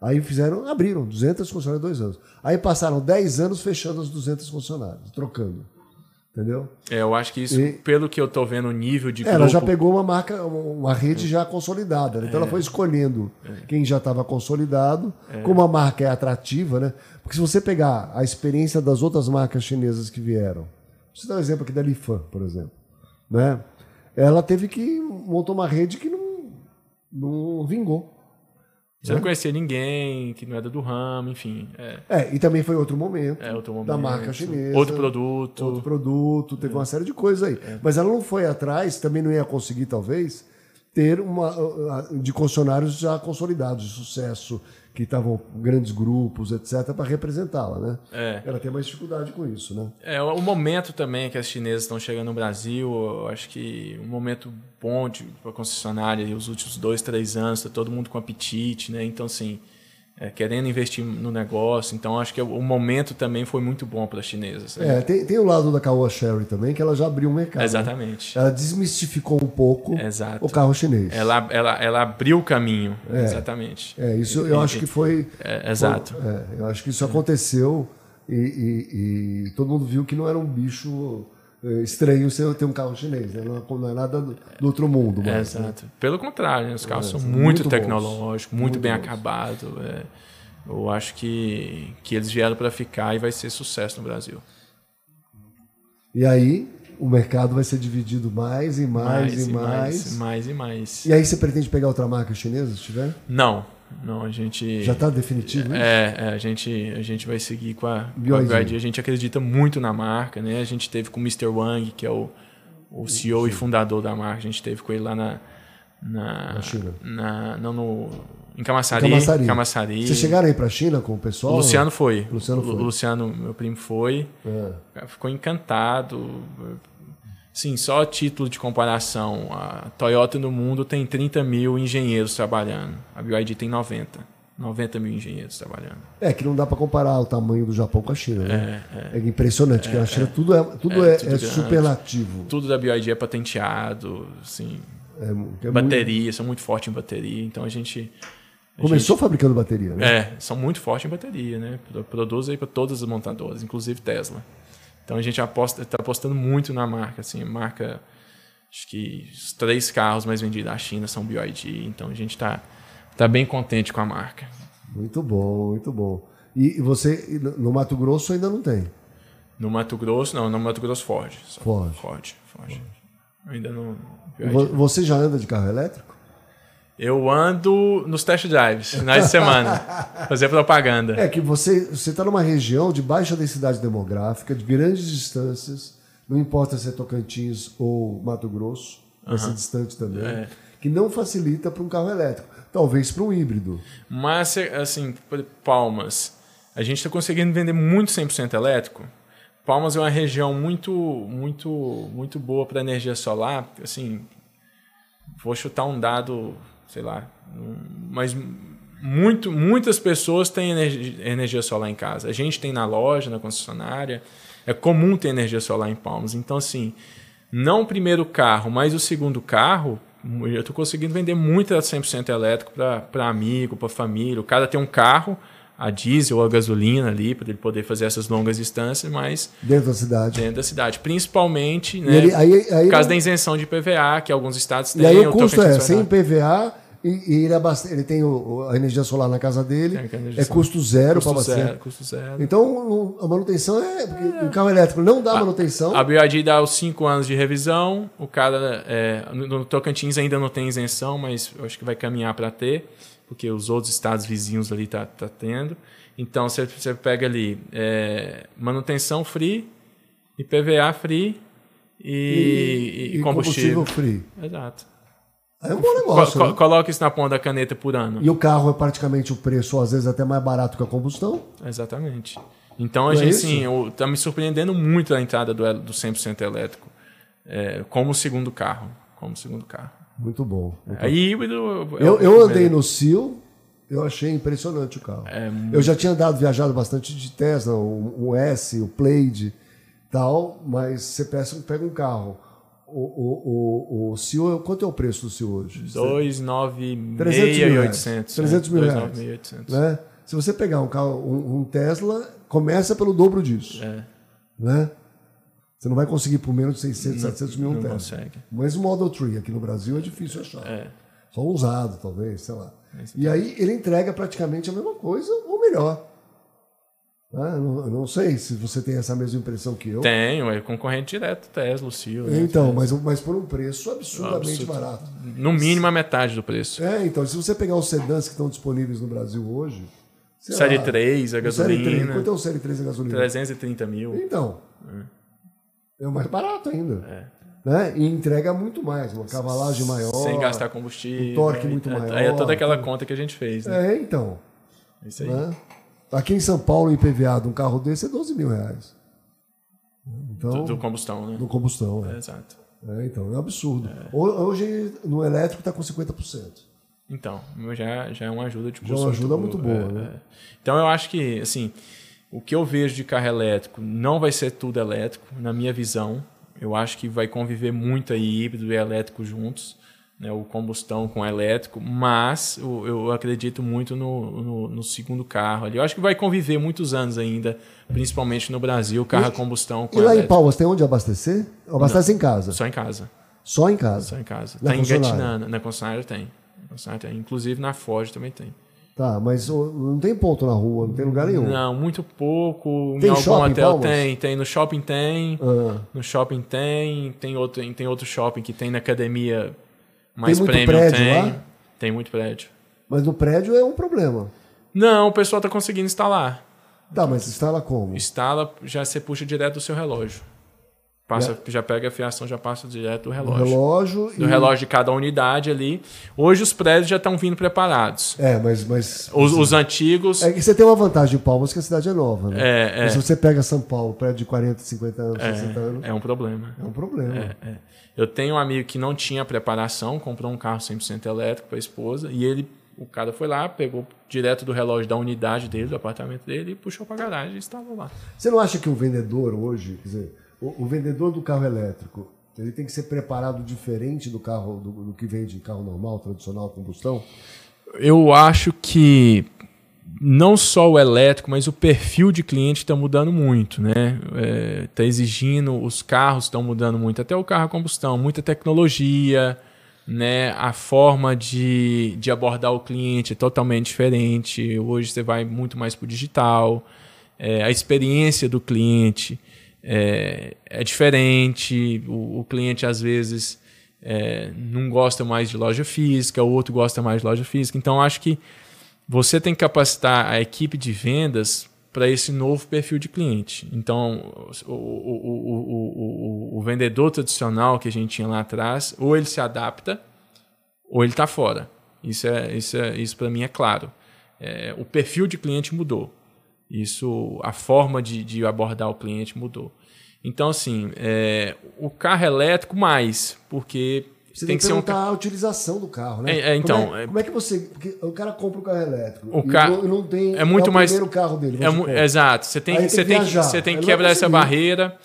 Aí fizeram, abriram 200 concessionárias em dois anos. Aí passaram 10 anos fechando as 200 concessionárias, trocando. Entendeu? É, eu acho que isso, e, pelo que eu estou vendo, o nível de. grupo... Ela já pegou uma marca, uma rede é. já consolidada. Né? Então é. ela foi escolhendo é. quem já estava consolidado. É. Como a marca é atrativa, né? Porque se você pegar a experiência das outras marcas chinesas que vieram, você dá um exemplo aqui da Lifan, por exemplo. Né? Ela teve que montou uma rede que não, não vingou. Você é? não né? conhecia ninguém que não era é do ramo, enfim. É. é, e também foi outro momento. É, outro momento. Da marca chinesa. Outro produto. Outro produto, teve é. uma série de coisas aí. É. Mas ela não foi atrás, também não ia conseguir, talvez, ter uma. de concessionários já consolidados, de sucesso, que estavam grandes grupos, etc., para representá-la, né? É. Ela tem mais dificuldade com isso, né? É o momento também que as chinesas estão chegando no Brasil, eu acho que um momento bom para a concessionária, e os últimos dois, três anos, está todo mundo com apetite, né? Então, assim, é, querendo investir no negócio. Então, acho que o momento também foi muito bom para as chinesas. Né? É, tem, tem, o lado da Kaoa Sherry também, que ela já abriu o um mercado. Né? Exatamente. Né? Ela desmistificou um pouco Exato. o carro chinês. Ela, ela, ela abriu o caminho. É. Exatamente. É, isso eu acho que foi. É, exato. Foi, é, eu acho que isso aconteceu e, e todo mundo viu que não era um bicho é, estranho você ter um carro chinês, né? não, é, é nada do, do outro mundo. Mas, é, exato. Né? Pelo contrário, né? os carros é, são muito, muito tecnológicos, muito, muito, bem bons. acabado. É. Eu acho que, que eles vieram para ficar e vai ser sucesso no Brasil. E aí o mercado vai ser dividido mais e mais, mais e, mais, mais. e mais. E aí você pretende pegar outra marca chinesa se tiver? Não. Não, a gente. Já está definitivo, né? É, é, a, gente, a gente vai seguir com a BYD. A, gente acredita muito na marca, né? A gente teve com o Mr. Wang, que é o, o CEO Sim. e fundador da marca, a gente teve com ele lá na. Na, na China. Na, não, no. Em Camaçari. Em Camaçari. Camaçari. Vocês chegaram aí para a China com o pessoal? O Luciano foi. Luciano foi. O Luciano, meu primo, foi. É. Ficou encantado. Sim, só título de comparação, a Toyota no mundo tem 30 mil engenheiros trabalhando, a BYD tem 90. 90 mil engenheiros trabalhando. É que não dá para comparar o tamanho do Japão com a China, né? É, é, é impressionante, é, que a China é, tudo é, tudo é, é tudo é superlativo. Tudo da BYD é patenteado, sim é bateria, muito... são muito fortes em bateria, então a gente... A Começou gente, fabricando bateria, né? É, são muito fortes em bateria, né? Produzem para todas as montadoras, inclusive Tesla. Então a gente aposta, está apostando muito na marca, assim, marca acho que os três carros mais vendidos da China são BYD, então a gente está tá bem contente com a marca. Muito bom, muito bom. E você no Mato Grosso ainda não tem? No Mato Grosso não, no Mato Grosso Ford. Ford. Ford, Ford. Ford. Ainda não. BYD, você já anda de carro elétrico? Eu ando nos test drives, finais de semana, fazer propaganda. É que você está numa região de baixa densidade demográfica, de grandes distâncias, não importa se é Tocantins ou Mato Grosso, uhum. esse distante também, é. que não facilita para um carro elétrico, talvez para um híbrido. Mas, assim, Palmas, a gente está conseguindo vender muito 100% elétrico. Palmas é uma região muito, muito, muito boa para energia solar, assim, vou chutar um dado sei lá. Mas muito, muitas pessoas têm energia solar em casa. A gente tem na loja, na concessionária. É comum ter energia solar em Palmas. Então, assim, não o primeiro carro, mas o segundo carro, eu estou conseguindo vender muito a 100% elétrico para amigo, para família. O cara tem um carro a diesel ou a gasolina ali, para ele poder fazer essas longas distâncias, mas. Dentro da cidade. Dentro da cidade. Principalmente, né? Ele, aí, aí, por causa da isenção de PVA, que alguns estados têm. E aí o custo é, sem PVA. E, e ele, abaste... ele tem o, a energia solar na casa dele, é custo zero para abastecer. Custo zero. Então a manutenção é. é. O carro elétrico não dá a, manutenção. A BYD dá os 5 anos de revisão, o cara. É, no, no Tocantins ainda não tem isenção, mas eu acho que vai caminhar para ter porque os outros estados vizinhos ali tá, tá tendo. Então você, você pega ali é, manutenção free, IPVA free e, e, e combustível. combustível free. Exato. É um bom negócio. Co né? Coloca isso na ponta da caneta por ano. E o carro é praticamente o preço, às vezes até mais barato que a combustão. Exatamente. Então Não a é gente, é sim, está me surpreendendo muito a entrada do, do 100% elétrico é, como segundo carro. Como segundo carro. Muito bom. Muito híbrido. Eu, eu andei no Sil, eu achei impressionante o carro. É Eu já tinha andado, viajado bastante de Tesla, o, o S, o Plaid tal, mas você pega um carro o, o, o, o CIO, quanto é o preço do CIO hoje? 2,9,800. 300 mil reais. 300 né? mil né? Se você pegar um carro, um, um, Tesla, começa pelo dobro disso. É. Né? Você não vai conseguir por menos de 600, 700 mil um Não consegue. Mas o Model 3 aqui no Brasil é difícil é. achar. É. Só usado, talvez, sei lá. É e aí ele entrega praticamente a mesma coisa ou melhor. Ah, não, não, sei se você tem essa mesma impressão que eu. Tenho, é concorrente direto Tesla, Lucil. Né? Então, mas, mas por um preço absurdamente Absurdo. barato. No mínimo a metade do preço. É, então, se você pegar os sedãs que estão disponíveis no Brasil hoje. Série lá, 3, é a gasolina. Série 3, quanto é o Série 3 a gasolina? 330 mil. Então. É é mais barato ainda. É. Né? E entrega muito mais, uma cavalagem maior. Sem gastar combustível. Um torque né? muito é, maior. Aí é toda aquela conta que a gente fez, né? É, então. isso aí. Né? Aqui em São Paulo, em PVA, um carro desse é 12 mil reais. Então, do, do combustão, né? Do combustão, é. é exato. É, então, é um absurdo. É. Hoje, no elétrico, está com 50%. Então, já, já é uma ajuda de custo. Tipo, já é uma ajuda muito, boa, é, né? É. Então, eu acho que, assim, o que eu vejo de carro elétrico não vai ser tudo elétrico, na minha visão. Eu acho que vai conviver muito aí híbrido e elétrico juntos, né, o combustão com elétrico, mas eu, eu acredito muito no, no, no, segundo carro ali. Eu acho que vai conviver muitos anos ainda, principalmente no Brasil, carro e, a combustão com E lá em Palmas tem onde abastecer? Abastece não, em casa? Só em casa. Só em casa? Só em casa. Na tem em Gatinana, na concessionária tem. Na concessionária tem. Inclusive na Ford também tem. Tá, mas não tem ponto na rua, não tem lugar nenhum. Não, muito pouco. Tem em algum shopping, hotel Palmas? tem, tem. No shopping tem. Uhum. No shopping tem. Tem outro, tem outro shopping que tem na academia mais tem muito Prédio tem. Lá? tem muito prédio. Mas no prédio é um problema. Não, o pessoal tá conseguindo instalar. Tá, mas instala como? Instala, já você puxa direto do seu relógio. Passa, Já pega a fiação, já passa direto do relógio. Do relógio. Do e... relógio de cada unidade ali. Hoje os prédios já estão vindo preparados. É, mas. mas os, assim, os antigos. É que você tem uma vantagem em Palmas que a cidade é nova, né? É, mas é. se você pega São Paulo, prédio de 40, 50 anos, é, 60 anos. É um problema. É um problema. É, é. Eu tenho um amigo que não tinha preparação, comprou um carro 100% elétrico para a esposa, e ele o cara foi lá, pegou direto do relógio da unidade dele, do apartamento dele, e puxou para a garagem e estava lá. Você não acha que o vendedor hoje, quer dizer, o, o, vendedor do carro elétrico, ele tem que ser preparado diferente do carro do, do que vende carro normal, tradicional, combustão? Eu acho que não só o elétrico, mas o perfil de cliente está mudando muito, né? Está é, tá exigindo, os carros estão mudando muito, até o carro a combustão, muita tecnologia, né? A forma de, de abordar o cliente é totalmente diferente. Hoje você vai muito mais para o digital, é, a experiência do cliente é, é diferente, o, o, cliente às vezes é, não gosta mais de loja física, o outro gosta mais de loja física. Então, acho que você tem que capacitar a equipe de vendas para esse novo perfil de cliente. Então, o, o, o vendedor tradicional que a gente tinha lá atrás, ou ele se adapta, ou ele está fora. Isso, é, isso, é, isso para mim é claro. É, o perfil de cliente mudou. Isso, a forma de, de abordar o cliente mudou. Então, assim, é, o carro elétrico mais, porque você tem, que ser um a utilização do carro, né? É, é então. Como é, é- como é, que você. Porque o cara compra o carro elétrico. O carro. Não, não tem. É muito é o mais. carro dele. É, exato. Você tem, você tem, que, você tem que quebrar essa assim. barreira.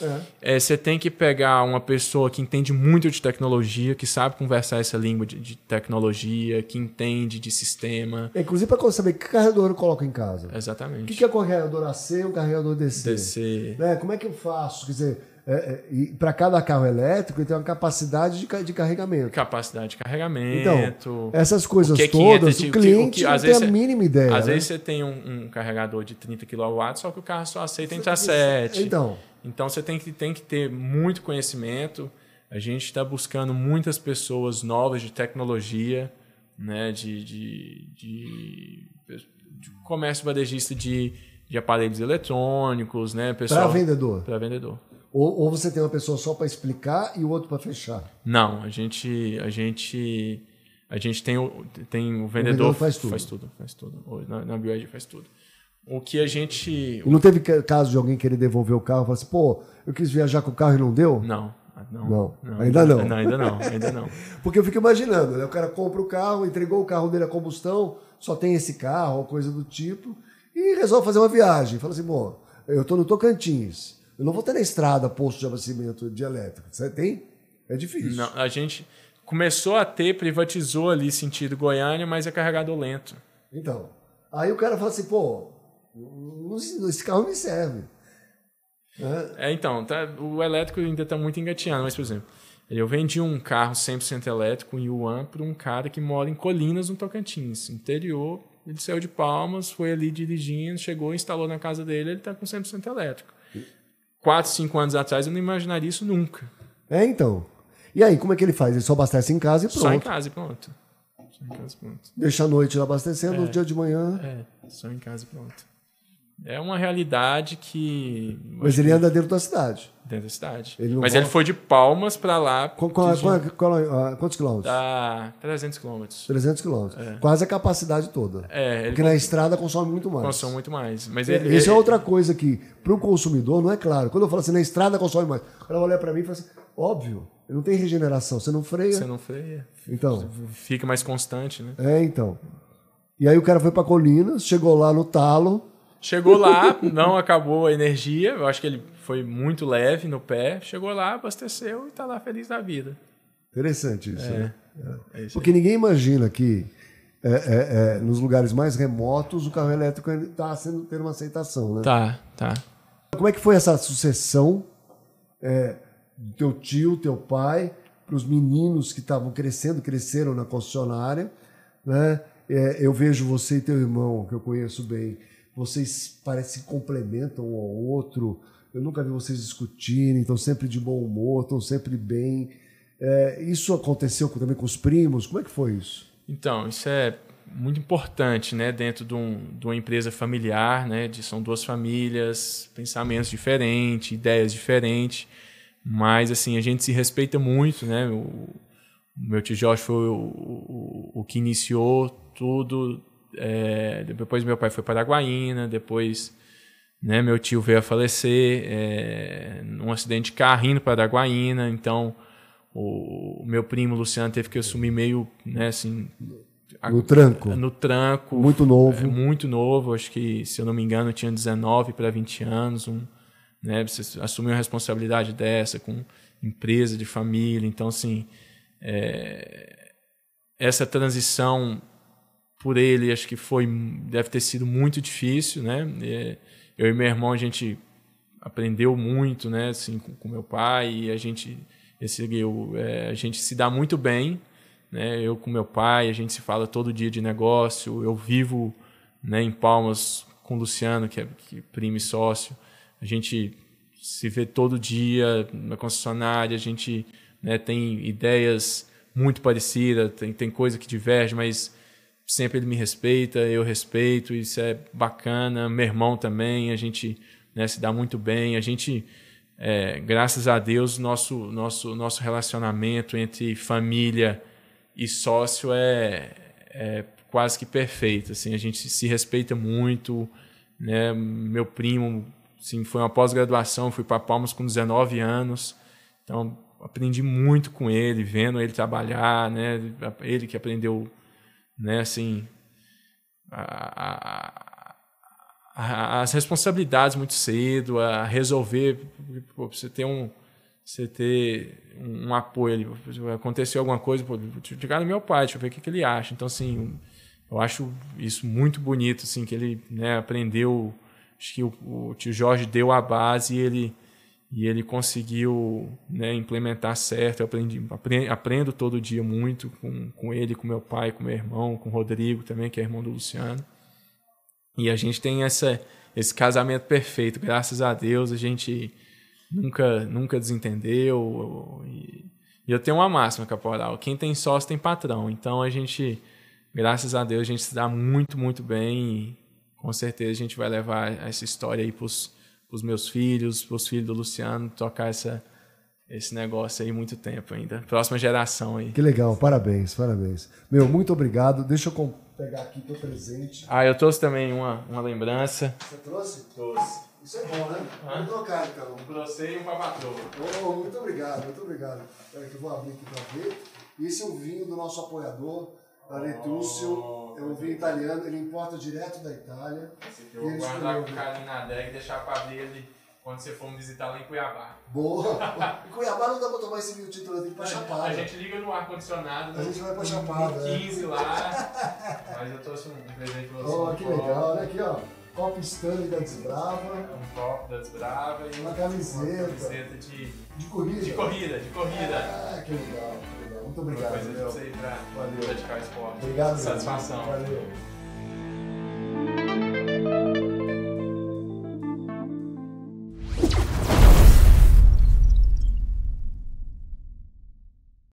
É. É, você tem que pegar uma pessoa que entende muito de tecnologia, que sabe conversar essa língua de, de tecnologia, que entende de sistema. inclusive para saber que carregador eu coloco em casa. Exatamente. O que, que é o carregador AC o carregador DC? DC. Né? Como é que eu faço? Quer dizer é, é para cada carro elétrico, ele tem uma capacidade de, de carregamento. Capacidade de carregamento. Então, essas coisas o é todas, o cliente tipo, o que, o que, não tem a mínima ideia. Às né? vezes você tem um, um, carregador de 30 kW, só que o carro só aceita entre as 7. Então. Então você tem que, tem que ter muito conhecimento. A gente está buscando muitas pessoas novas de tecnologia, né? de, de, de, de comércio varejista de de aparelhos eletrônicos, né, pessoal? Para vendedor. Para vendedor. Ou, ou você tem uma pessoa só para explicar e o outro para fechar? Não, a gente a gente a gente tem o, tem o vendedor, o vendedor faz, tudo. faz tudo, faz tudo. Na, na BioEd faz tudo. O que a gente. E não teve caso de alguém querer devolver o carro e falar assim, pô, eu quis viajar com o carro e não deu? Não. Ah, não, não, não ainda não. não. Ainda não, ainda não. Porque eu fico imaginando, né? O cara compra o carro, entregou o carro dele a combustão, só tem esse carro, coisa do tipo, e resolve fazer uma viagem. Fala assim, pô, eu tô no Tocantins. Eu não vou ter na estrada posto de abastecimento de elétrico. Você tem? É difícil. Não, a gente começou a ter, privatizou ali sentido Goiânia, mas é carregado lento. Então, aí o cara fala assim, pô, esse carro me serve. É, é então, tá, o elétrico ainda está muito engatinhado, mas, por exemplo, eu vendi um carro 100% elétrico em Yuan para um cara que mora em Colinas, no Tocantins, interior. Ele saiu de Palmas, foi ali dirigindo, chegou, instalou na casa dele, ele está com 100% elétrico. 4, 5 anos atrás, eu não imaginaria isso nunca. É, então. E aí, como é que ele faz? Ele só abastece em casa e pronto. Só em casa e pronto. Só em casa e pronto. Deixa a noite abastecendo, é, dia de manhã. É, só em casa e pronto. É uma realidade que. Mas ele que... anda dentro da cidade. Dentro da cidade. Ele Mas ele foi de Palmas para lá. Qual, qual, qual, ah, quantos quilômetros? Dá 300 quilômetros. 300 quilômetros. É. Quase a capacidade toda. É, Porque ele... na estrada consome muito mais. Consome muito mais. Mas é, ele, Isso é outra coisa que, para o consumidor, não é claro. Quando eu falo assim, na estrada consome mais, o cara olha para mim e fala assim: óbvio, não tem regeneração, você não freia. Você não freia. Então. Fica mais constante, né? É, então. E aí o cara foi para Colinas, chegou lá no talo Chegou lá, não acabou a energia. Eu acho que ele foi muito leve no pé. Chegou lá, abasteceu e está lá feliz da vida. Interessante isso, é. né? É Porque ninguém imagina que é, é, é, nos lugares mais remotos o carro elétrico está sendo ter uma aceitação, né? Tá, tá. Como é que foi essa sucessão é, do teu tio, teu pai, para os meninos que estavam crescendo, cresceram na concessionária, né? eu vejo você e teu irmão, que eu conheço bem, vocês parecem complementam um ao outro. Eu nunca vi vocês discutirem, estão sempre de bom humor, estão sempre bem. É, isso aconteceu também com os primos? Como é que foi isso? Então, isso é muito importante, né? Dentro de, um, de uma empresa familiar, né? De, são duas famílias, pensamentos diferentes, ideias diferentes. Mas, assim, a gente se respeita muito, né? O, o meu tio Jorge foi o, o, o que iniciou tudo é, depois meu pai foi para Araguaína, depois né, meu tio veio a falecer é, num acidente de carro indo para Araguaína, então o, o, meu primo Luciano teve que assumir meio, né, assim... No tranco. No tranco. Muito novo. É, muito novo, acho que, se eu não me engano, tinha 19 para 20 anos, um, né, você assumir uma responsabilidade dessa com empresa de família, então, assim, é, essa transição por ele, acho que foi deve ter sido muito difícil, né? Eu e meu irmão a gente aprendeu muito, né? Assim, com, com meu pai e a gente eu é, é, a gente se dá muito bem, né? Eu com meu pai, a gente se fala todo dia de negócio. Eu vivo, né? Em Palmas com o Luciano, que é que é primo e sócio, a gente se vê todo dia na concessionária, a gente né, tem ideias muito parecidas, tem, tem coisa que diverge, mas sempre ele me respeita, eu respeito, isso é bacana. Meu irmão também, a gente né, se dá muito bem. A gente, é, graças a Deus, nosso, nosso, nosso relacionamento entre família e sócio é, é quase que perfeito. Assim, a gente se respeita muito. Né? Meu primo assim, foi uma pós-graduação, fui para Palmas com 19 anos. Então, aprendi muito com ele, vendo ele trabalhar, né? ele que aprendeu né? Assim, a, a, as responsabilidades muito cedo, a resolver, pô, você ter um você ter um, apoio ali, aconteceu alguma coisa, chegar ligar no meu pai, deixa eu ver o que, que ele acha. Então assim, eu acho isso muito bonito, assim, que ele né, aprendeu, acho que o, o tio Jorge deu a base e ele e ele conseguiu né, implementar certo. Eu aprendi, aprendo, todo dia muito com, com ele, com meu pai, com meu irmão, com o Rodrigo também, que é irmão do Luciano. E a gente tem essa, esse casamento perfeito, graças a Deus a gente nunca, nunca desentendeu. E, e eu tenho uma máxima, Caporal: quem tem sócio tem patrão. Então a gente, graças a Deus, a gente se dá muito, muito bem. E com certeza a gente vai levar essa história aí para os os meus filhos, os filhos do Luciano, tocar essa, esse negócio aí muito tempo ainda. Próxima geração aí. Que legal, parabéns, parabéns. Meu, muito obrigado. Deixa eu pegar aqui teu presente. Ah, eu trouxe também uma, uma lembrança. Você trouxe? Trouxe. Isso é bom, né? Vamos trocar então. Um pra e um patroa. Oh, muito obrigado, muito obrigado. Espera que eu vou abrir aqui para ver. Esse é o vinho do nosso apoiador da Letúcio. É um vinho italiano, ele importa direto da Itália. Esse aqui eu guardo a carinha na adega e deixar para dele quando você for visitar lá em Cuiabá. Boa! em Cuiabá não dá pra tomar esse vinho título, tem que ir pra Chapada. A gente liga no ar-condicionado. A gente vai pra Chapada. No 15 né? lá. Mas eu trouxe um presente pra você. Oh, que copo. legal, olha aqui, ó. Copo Stanley da Desbrava. É um copo da Desbrava e uma camiseta. Uma camiseta de, de corrida. De corrida, de corrida. Ah, que legal. Muito obrigado. Uma coisa de você ir pra Valeu. praticar esporte. Obrigado. Satisfação. Valeu.